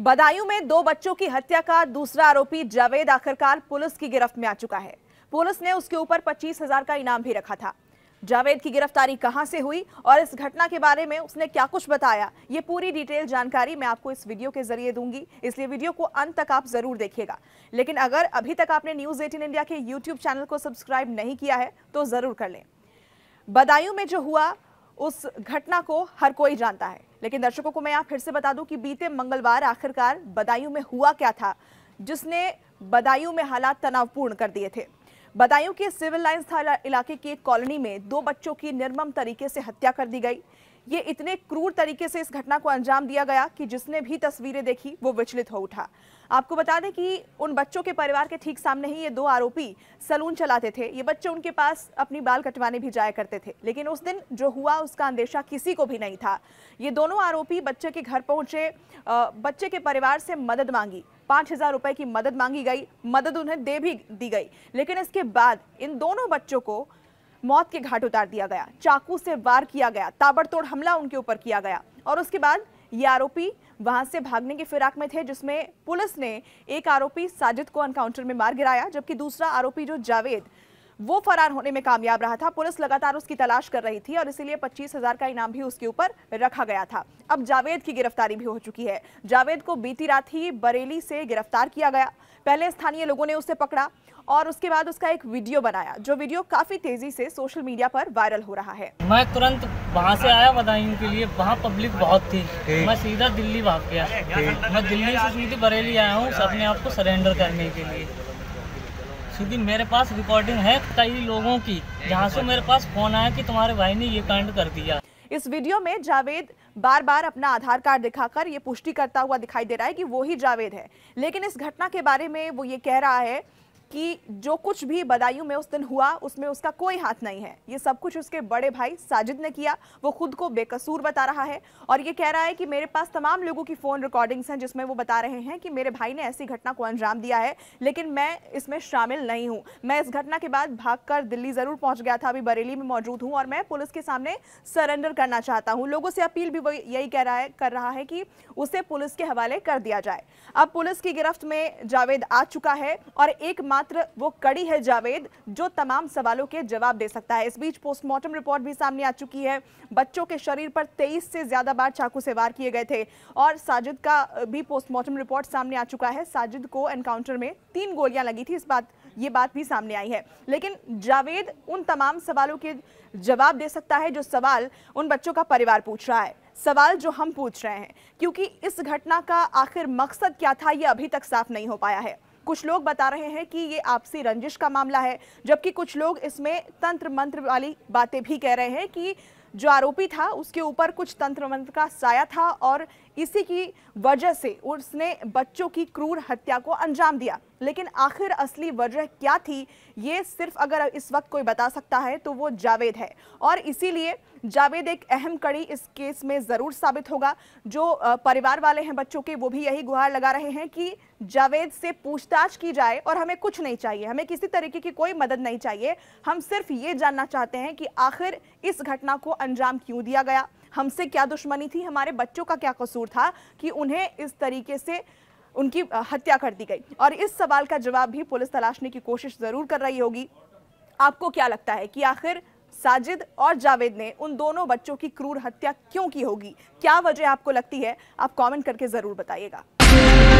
बदायूं में दो बच्चों की हत्या का दूसरा आरोपी जावेद आखिरकार पुलिस की गिरफ्त में आ चुका है पुलिस ने उसके ऊपर पच्चीस हजार का इनाम भी रखा था जावेद की गिरफ्तारी कहां से हुई और इस घटना के बारे में उसने क्या कुछ बताया ये पूरी डिटेल जानकारी मैं आपको इस वीडियो के जरिए दूंगी इसलिए वीडियो को अंत तक आप जरूर देखिएगा लेकिन अगर अभी तक आपने न्यूज एटीन इंडिया के यूट्यूब चैनल को सब्सक्राइब नहीं किया है तो जरूर कर लें बदायूं में जो हुआ उस घटना को हर कोई जानता है लेकिन दर्शकों को मैं यहाँ फिर से बता दूं कि बीते मंगलवार आखिरकार बदायूं में हुआ क्या था जिसने बदायूं में हालात तनावपूर्ण कर दिए थे बदायूं के सिविल लाइन्स थाना इलाके की एक कॉलोनी में दो बच्चों की निर्मम तरीके से हत्या कर दी गई ये इतने क्रूर तरीके से इस घटना को अंजाम दिया गया कि जिसने भी तस्वीरें देखी वो विचलित हो उठा आपको बता दें कि उन बच्चों के परिवार के ठीक सामने ही ये दो आरोपी सलून चलाते थे ये बच्चे उनके पास अपनी बाल कटवाने भी जाया करते थे लेकिन उस दिन जो हुआ उसका अंदेशा किसी को भी नहीं था ये दोनों आरोपी बच्चे के घर पहुंचे बच्चे के परिवार से मदद मांगी पाँच हज़ार रुपये की मदद मांगी गई मदद उन्हें दे भी दी गई लेकिन इसके बाद इन दोनों बच्चों को मौत के घाट उतार दिया गया चाकू से वार किया गया ताबड़तोड़ हमला उनके ऊपर किया गया और उसके बाद ये आरोपी वहां से भागने के फिराक में थे जिसमें पुलिस ने एक आरोपी साजिद को एनकाउंटर में मार गिराया जबकि दूसरा आरोपी जो जावेद वो फरार होने में कामयाब रहा था पुलिस लगातार उसकी तलाश कर रही थी और इसीलिए पच्चीस हजार का इनाम भी उसके ऊपर रखा गया था अब जावेद की गिरफ्तारी भी हो चुकी है जावेद को बीती रात ही बरेली से गिरफ्तार किया गया पहले स्थानीय लोगों ने उसे पकड़ा और उसके बाद उसका एक वीडियो बनाया जो वीडियो काफी तेजी से सोशल मीडिया पर वायरल हो रहा है मैं तुरंत वहाँ से आया बदायूं के लिए वहाँ पब्लिक बहुत थी मैं सीधा दिल्ली भाग गया मैं दिल्ली से सीधे बरेली आया हूँ अपने आप को सरेंडर करने के लिए सुधीन मेरे पास रिकॉर्डिंग है कई लोगों की जहाँ से मेरे पास फोन आया कि तुम्हारे भाई ने ये कांड कर दिया इस वीडियो में जावेद बार बार अपना आधार कार्ड दिखाकर ये पुष्टि करता हुआ दिखाई दे रहा है कि वो ही जावेद है लेकिन इस घटना के बारे में वो ये कह रहा है कि जो कुछ भी बदायूं में उस दिन हुआ उसमें उसका कोई हाथ नहीं है ये सब कुछ उसके बड़े भाई साजिद ने किया वो खुद को बेकसूर बता रहा है और ये कह रहा है कि मेरे पास तमाम लोगों की फ़ोन रिकॉर्डिंग्स हैं जिसमें वो बता रहे हैं कि मेरे भाई ने ऐसी घटना को अंजाम दिया है लेकिन मैं इसमें शामिल नहीं हूँ मैं इस घटना के बाद भागकर दिल्ली ज़रूर पहुँच गया था अभी बरेली में मौजूद हूँ और मैं पुलिस के सामने सरेंडर करना चाहता हूँ लोगों से अपील भी यही कह रहा है कर रहा है कि उसे पुलिस के हवाले कर दिया जाए अब पुलिस की गिरफ्त में जावेद आ चुका है और एक एकमात्र वो कड़ी है जावेद जो तमाम सवालों के जवाब दे सकता है इस बीच पोस्टमार्टम रिपोर्ट भी सामने आ चुकी है बच्चों के शरीर पर तेईस से ज्यादा बार चाकू से वार किए गए थे और साजिद का भी पोस्टमार्टम रिपोर्ट सामने आ चुका है साजिद को एनकाउंटर में तीन गोलियां लगी थी इस बात ये बात भी सामने आई है लेकिन जावेद उन तमाम सवालों के जवाब दे सकता है जो सवाल उन बच्चों का परिवार पूछ रहा है सवाल जो हम पूछ रहे हैं क्योंकि इस घटना का आखिर मकसद क्या था ये अभी तक साफ नहीं हो पाया है कुछ लोग बता रहे हैं कि ये आपसी रंजिश का मामला है जबकि कुछ लोग इसमें तंत्र मंत्र वाली बातें भी कह रहे हैं कि जो आरोपी था उसके ऊपर कुछ तंत्र मंत्र का साया था और इसी की वजह से उसने बच्चों की क्रूर हत्या को अंजाम दिया लेकिन आखिर असली वजह क्या थी ये सिर्फ अगर इस वक्त कोई बता सकता है तो वो जावेद है और इसीलिए जावेद एक अहम कड़ी इस केस में ज़रूर साबित होगा जो परिवार वाले हैं बच्चों के वो भी यही गुहार लगा रहे हैं कि जावेद से पूछताछ की जाए और हमें कुछ नहीं चाहिए हमें किसी तरीके की कोई मदद नहीं चाहिए हम सिर्फ ये जानना चाहते हैं कि आखिर इस घटना को अंजाम क्यों दिया गया हमसे क्या दुश्मनी थी हमारे बच्चों का क्या कसूर था कि उन्हें इस तरीके से उनकी हत्या कर दी गई और इस सवाल का जवाब भी पुलिस तलाशने की कोशिश ज़रूर कर रही होगी आपको क्या लगता है कि आखिर साजिद और जावेद ने उन दोनों बच्चों की क्रूर हत्या क्यों की होगी क्या वजह आपको लगती है आप कमेंट करके ज़रूर बताइएगा